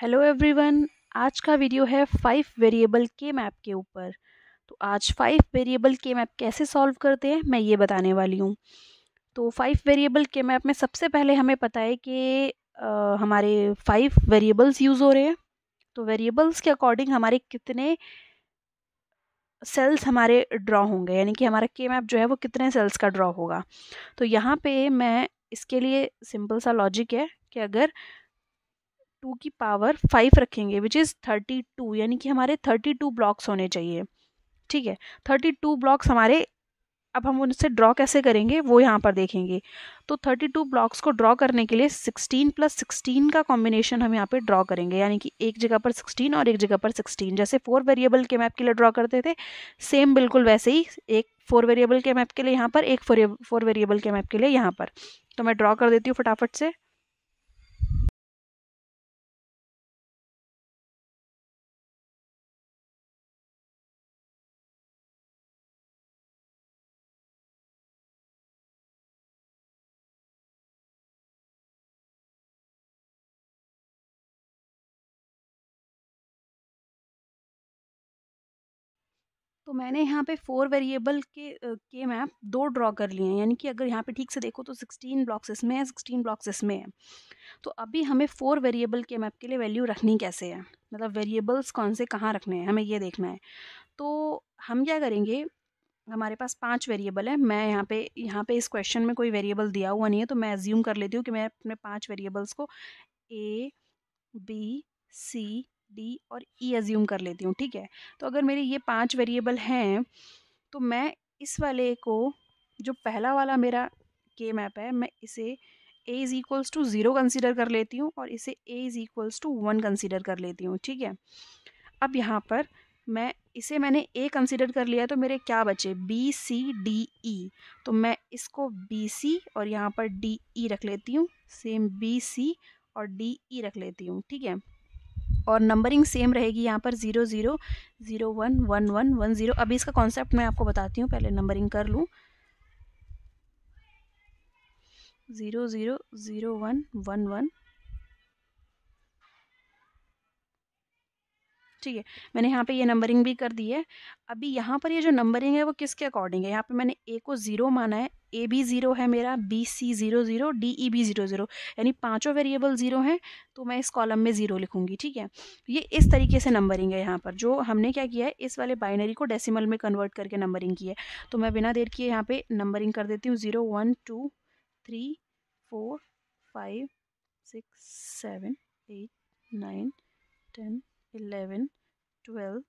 Hello everyone आज का video है फाइव वेरिएबल के मैप के ऊपर तो आज फाइव वेरिएबल के मैप कैसे सॉल्व करते हैं मैं ये बताने वाली हूँ तो फाइव वेरिएबल के मैप में सबसे पहले हमें पता है कि आ, हमारे फाइव वेरिएबल्स यूज़ हो रहे हैं तो वेरिएबल्स के अकॉर्डिंग हमारे कितने सेल्स हमारे ड्रॉ होंगे यानी कि हमारा के मैप जो है वो कितने सेल्स का ड्रॉ होगा तो यहाँ पे मैं इसके लिए सिंपल सा लॉजिक है कि अगर टू की पावर फाइव रखेंगे विच इज़ थर्टी टू यानी कि हमारे थर्टी टू ब्लॉक्स होने चाहिए ठीक है थर्टी टू ब्लॉक्स हमारे अब हम उनसे ड्रॉ कैसे करेंगे वो यहाँ पर देखेंगे तो थर्टी टू ब्लॉक्स को ड्रॉ करने के लिए सिक्सटीन प्लस सिक्सटीन का कॉम्बिनेशन हम यहाँ पे ड्रॉ करेंगे यानी कि एक जगह पर सिक्सटीन और एक जगह पर सिक्सटीन जैसे फोर वेरिएबल के मैप के लिए ड्रॉ करते थे सेम बिल्कुल वैसे ही एक फोर वेरिएबल के मैप के लिए यहाँ पर एक फोर वेरिएबल के मैप के लिए यहाँ पर तो मैं ड्रॉ कर देती हूँ फटाफट से तो मैंने यहाँ पे फोर वेरिएबल के के मैप दो ड्रॉ कर लिए हैं यानी कि अगर यहाँ पे ठीक से देखो तो सिक्सटीन ब्लॉक्स इसमें है सिक्सटीन ब्लॉक्स इसमें है तो अभी हमें फोर वेरिएबल के मैप के लिए वैल्यू रखनी कैसे है मतलब वेरिएबल्स कौन से कहाँ रखने हैं हमें ये देखना है तो हम क्या करेंगे हमारे पास पांच वेरिएबल है मैं यहाँ पे यहाँ पे इस क्वेश्चन में कोई वेरिएबल दिया हुआ नहीं है तो मैं एज्यूम कर लेती हूँ कि मैं अपने पाँच वेरिएबल्स को ए बी सी डी और ई e एज्यूम कर लेती हूँ ठीक है तो अगर मेरे ये पांच वेरिएबल हैं तो मैं इस वाले को जो पहला वाला मेरा के मैप है मैं इसे A is equals to zero consider कर लेती हूँ और इसे A is equals to one consider कर लेती हूँ ठीक है अब यहाँ पर मैं इसे मैंने ए कंसिडर कर लिया तो मेरे क्या बचे बी सी डी ई तो मैं इसको बी सी और यहाँ पर डी ई e रख लेती हूँ सेम बी सी और डी ई e रख लेती हूँ ठीक है और नंबरिंग सेम रहेगी यहाँ पर zero zero zero one one one one zero अभी इसका कॉन्सेप्ट मैं आपको बताती हूँ पहले नंबरिंग कर लूँ zero zero zero one one one ठीक है मैंने यहाँ पे ये नंबरिंग भी कर दी है अभी यहाँ पर ये जो नंबरिंग है वो किसके अकॉर्डिंग है यहाँ पे मैंने ए को ज़ीरो माना है ए बी ज़ीरो है मेरा B C zero zero D E B zero zero यानी पाँचों वेरिएबल ज़ीरो हैं तो मैं इस कॉलम में ज़ीरो लिखूंगी ठीक है ये इस तरीके से नंबरिंग है यहाँ पर जो हमने क्या किया है इस वाले बाइनरी को डेसीमल में कन्वर्ट करके नंबरिंग की है तो मैं बिना देर किए यहाँ पर नंबरिंग कर देती हूँ zero one two three four five six seven eight nine ten eleven twelve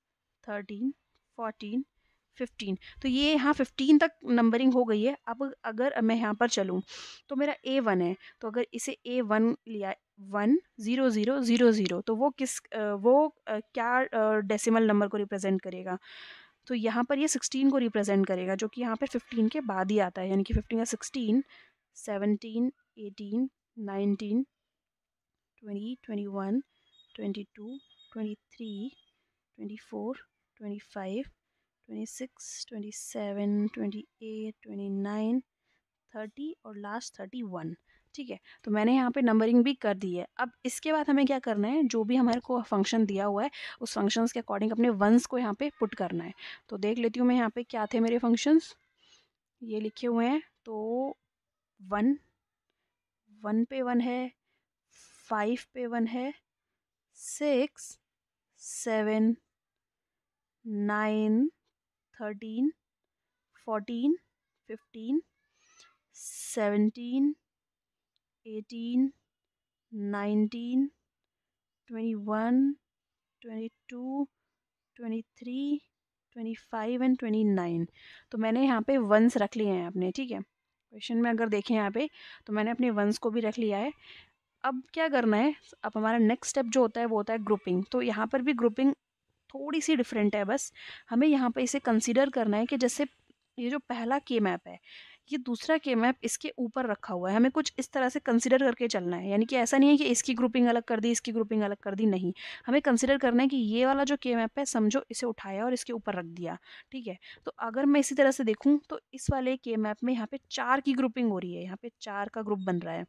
thirteen fourteen fifteen तो ये यहाँ फिफ्टीन तक नंबरिंग हो गई है अब अगर मैं यहाँ पर चलूँ तो मेरा ए वन है तो अगर इसे ए वन लिया one zero zero zero zero तो वो किस वो क्या डेसिमल नंबर को रिप्रेजेंट करेगा तो यहाँ पर ये सिक्सटीन को रिप्रेजेंट करेगा जो कि यहाँ पर फिफ्टीन के बाद ही आता है यानी कि फिफ्टीन का sixteen seventeen eighteen nineteen twenty twenty one twenty two thirty और लास्ट थर्टी वन ठीक है तो मैंने यहाँ पे नंबरिंग भी कर दी है अब इसके बाद हमें क्या करना है जो भी हमारे को फंक्शन दिया हुआ है उस फंक्शंस के अकॉर्डिंग अपने वंस को यहाँ पे पुट करना है तो देख लेती हूँ मैं यहाँ पे क्या थे मेरे फंक्शंस ये लिखे हुए हैं तो वन वन पे वन है फाइव पे वन है six seven nine thirteen fourteen fifteen seventeen eighteen nineteen twenty one twenty two twenty three twenty five and twenty nine तो मैंने यहाँ पे वंस रख लिए हैं अपने ठीक है क्वेश्चन में अगर देखें यहाँ पे तो मैंने अपने वंस को भी रख लिया है अब क्या करना है अब हमारा नेक्स्ट स्टेप जो होता है वो होता है ग्रुपिंग तो यहाँ पर भी ग्रुपिंग थोड़ी सी डिफरेंट है बस हमें यहाँ पर इसे कंसिडर करना है कि जैसे ये जो पहला के मैप है ये दूसरा के मैप इसके ऊपर रखा हुआ है हमें कुछ इस तरह से कंसिडर करके चलना है यानी कि ऐसा नहीं है कि इसकी ग्रुपिंग अलग कर दी इसकी ग्रुपिंग अलग कर दी नहीं हमें कंसिडर करना है कि ये वाला जो के मैप है समझो इसे उठाया और इसके ऊपर रख दिया ठीक है तो अगर मैं इसी तरह से देखूँ तो इस वाले के मैप में यहाँ पर चार की ग्रुपिंग हो रही है यहाँ पर चार का ग्रुप बन रहा है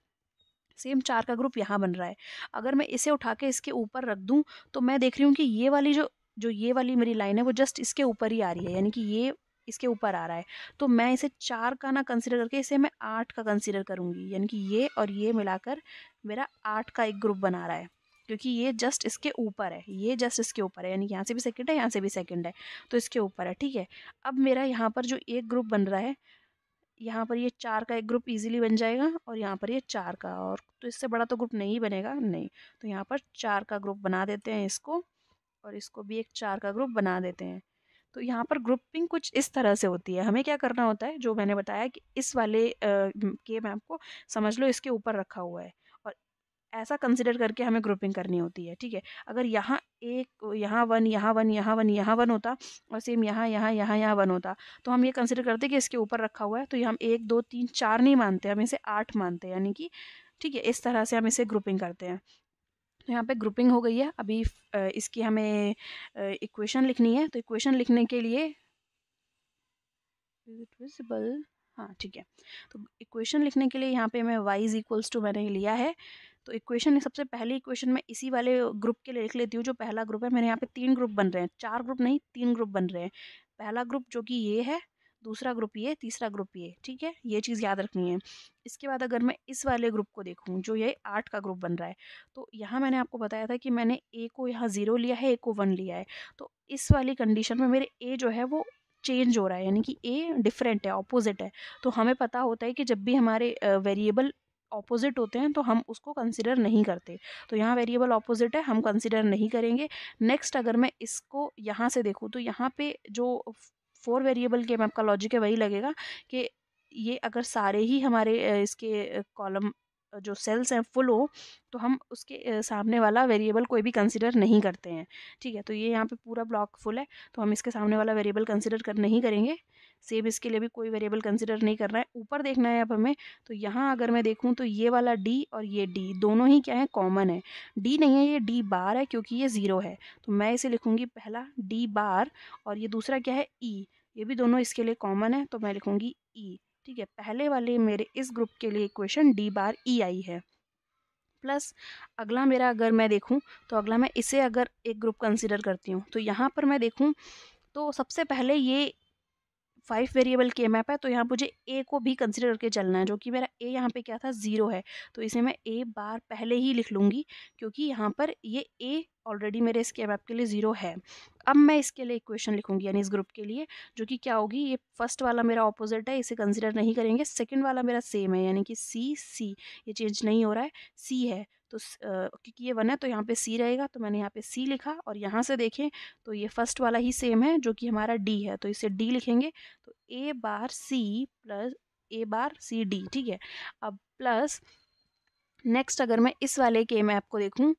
सेम चार का ग्रुप यहाँ बन रहा है अगर मैं इसे उठा के इसके ऊपर रख दूँ तो मैं देख रही हूँ कि ये वाली जो जो ये वाली मेरी लाइन है वो जस्ट इसके ऊपर ही आ रही है यानी कि ये इसके ऊपर आ रहा है तो मैं इसे चार का ना कंसिडर करके इसे मैं आठ का कंसिडर करूँगी यानी कि ये और ये मिलाकर मेरा आठ का एक ग्रुप बना रहा है क्योंकि ये जस्ट इसके ऊपर है ये जस्ट इसके ऊपर है यानी यहाँ से भी सेकंड है यहाँ से भी सेकंड है तो इसके ऊपर है ठीक है अब मेरा यहाँ पर जो एक ग्रुप बन रहा है यहाँ पर ये चार का एक ग्रुप इजीली बन जाएगा और यहाँ पर ये चार का और तो इससे बड़ा तो ग्रुप नहीं बनेगा नहीं तो यहाँ पर चार का ग्रुप बना देते हैं इसको और इसको भी एक चार का ग्रुप बना देते हैं तो यहाँ पर ग्रुपिंग कुछ इस तरह से होती है हमें क्या करना होता है जो मैंने बताया कि इस वाले के मैप को समझ लो इसके ऊपर रखा हुआ है और ऐसा कंसिडर करके हमें ग्रुपिंग करनी होती है ठीक है अगर यहाँ एक यहाँ वन यहाँ वन यहाँ वन यहाँ वन होता और सेम यहाँ यहाँ यहाँ यहाँ वन होता तो हम ये कंसिडर करते कि इसके ऊपर रखा हुआ है तो ये हम एक दो तीन चार नहीं मानते हम इसे आठ मानते हैं यानी कि ठीक है इस तरह से हम इसे ग्रुपिंग करते हैं तो यहाँ पे ग्रुपिंग हो गई है अभी इसकी हमें इक्वेशन लिखनी है तो इक्वेशन लिखने के लिए इज इट विजिबल हाँ ठीक है तो इक्वेशन लिखने के लिए यहाँ पे मैं वाई इज इक्वल्स टू मैंने लिया है तो इक्वेशन सबसे पहले इक्वेशन में इसी वाले ग्रुप के लिए लिख लेती हूँ जो पहला ग्रुप है मेरे यहाँ पे तीन ग्रुप बन रहे हैं चार ग्रुप नहीं तीन ग्रुप बन रहे हैं पहला ग्रुप जो कि ये है दूसरा ग्रुप ये तीसरा ग्रुप ये ठीक है ये चीज़ याद रखनी है इसके बाद अगर मैं इस वाले ग्रुप को देखूँ जो ये आठ का ग्रुप बन रहा है तो यहाँ मैंने आपको बताया था कि मैंने ए को यहाँ ज़ीरो लिया है ए को वन लिया है तो इस वाली कंडीशन में मेरे ए जो है वो चेंज हो रहा है यानी कि ए डिफरेंट है ऑपोजिट है तो हमें पता होता है कि जब भी हमारे वेरिएबल ऑपोजिट होते हैं तो हम उसको कंसिडर नहीं करते तो यहाँ वेरिएबल ऑपोजिट है हम कंसिडर नहीं करेंगे नेक्स्ट अगर मैं इसको यहाँ से देखूँ तो यहाँ पे जो फोर वेरिएबल के मैप का लॉजिक है वही लगेगा कि ये अगर सारे ही हमारे इसके कॉलम जो सेल्स हैं फुल हो तो हम उसके सामने वाला वेरिएबल कोई भी कंसिडर नहीं करते हैं ठीक है तो ये यहाँ पे पूरा ब्लॉक फुल है तो हम इसके सामने वाला वेरिएबल कंसिडर कर नहीं करेंगे सेम इसके लिए भी कोई वेरिएबल कंसिडर नहीं करना है ऊपर देखना है अब हमें तो यहाँ अगर मैं देखूँ तो ये वाला डी और ये डी दोनों ही क्या है कॉमन है डी नहीं है ये डी बार है क्योंकि ये ज़ीरो है तो मैं इसे लिखूँगी पहला डी बार और ये दूसरा क्या है ई e. ये भी दोनों इसके लिए कॉमन है तो मैं लिखूँगी ई e. ठीक है पहले वाले मेरे इस ग्रुप के लिए इक्वेशन डी बार ई आई है प्लस अगला मेरा अगर मैं देखूं तो अगला मैं इसे अगर एक ग्रुप कंसिडर करती हूँ तो यहाँ पर मैं देखूं तो सबसे पहले ये फाइव वेरिएबल के एम है तो यहाँ मुझे ए को भी कंसिडर करके चलना है जो कि मेरा ए यहाँ पे क्या था ज़ीरो है तो इसे मैं ए बार पहले ही लिख लूँगी क्योंकि यहाँ पर ये ए ऑलरेडी मेरे इसके एम के लिए ज़ीरो है अब मैं इसके लिए इक्वेशन लिखूँगी यानी इस ग्रुप के लिए जो कि क्या होगी ये फर्स्ट वाला मेरा ऑपोजिट है इसे कंसिडर नहीं करेंगे सेकेंड वाला मेरा सेम है यानी कि सी सी ये चेंज नहीं हो रहा है सी है तो क्योंकि ये वन है तो यहाँ पे सी रहेगा तो मैंने यहाँ पे सी लिखा और यहाँ से देखें तो ये फर्स्ट वाला ही सेम है जो कि हमारा डी है तो इसे डी लिखेंगे तो ए बार सी प्लस ए बार सी डी ठीक है अब प्लस नेक्स्ट अगर मैं इस वाले के मैप को देखूँ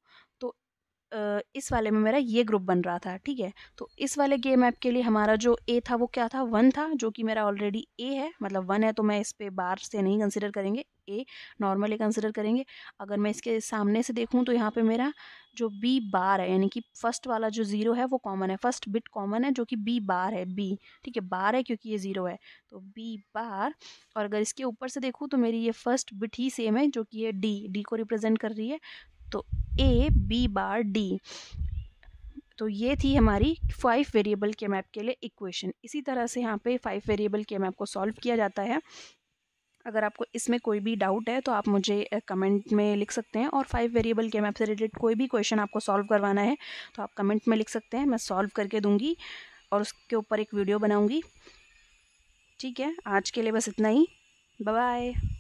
इस वाले में मेरा ये ग्रुप बन रहा था ठीक है तो इस वाले गेम ऐप के लिए हमारा जो ए था वो क्या था वन था जो कि मेरा ऑलरेडी ए है मतलब वन है तो मैं इस पर बार से नहीं कंसिडर करेंगे ए नॉर्मली कंसिडर करेंगे अगर मैं इसके सामने से देखूँ तो यहाँ पे मेरा जो बी बार है यानी कि फर्स्ट वाला जो ज़ीरो है वो कॉमन है फर्स्ट बिट कॉमन है जो कि बी बार है बी ठीक है बार है क्योंकि ये ज़ीरो है तो बी बार और अगर इसके ऊपर से देखूँ तो मेरी ये फर्स्ट बिट ही सेम है जो कि ये डी डी को रिप्रेजेंट कर रही है तो ए बी बार डी तो ये थी हमारी फाइव वेरिएबल के मैप के लिए इक्वेशन इसी तरह से यहाँ पे फाइव वेरिएबल के मैप को सॉल्व किया जाता है अगर आपको इसमें कोई भी डाउट है तो आप मुझे कमेंट में लिख सकते हैं और फाइव वेरिएबल के मैप से रिलेटेड कोई भी क्वेश्चन आपको सॉल्व करवाना है तो आप कमेंट में लिख सकते हैं मैं सॉल्व करके दूंगी और उसके ऊपर एक वीडियो बनाऊंगी ठीक है आज के लिए बस इतना ही बाय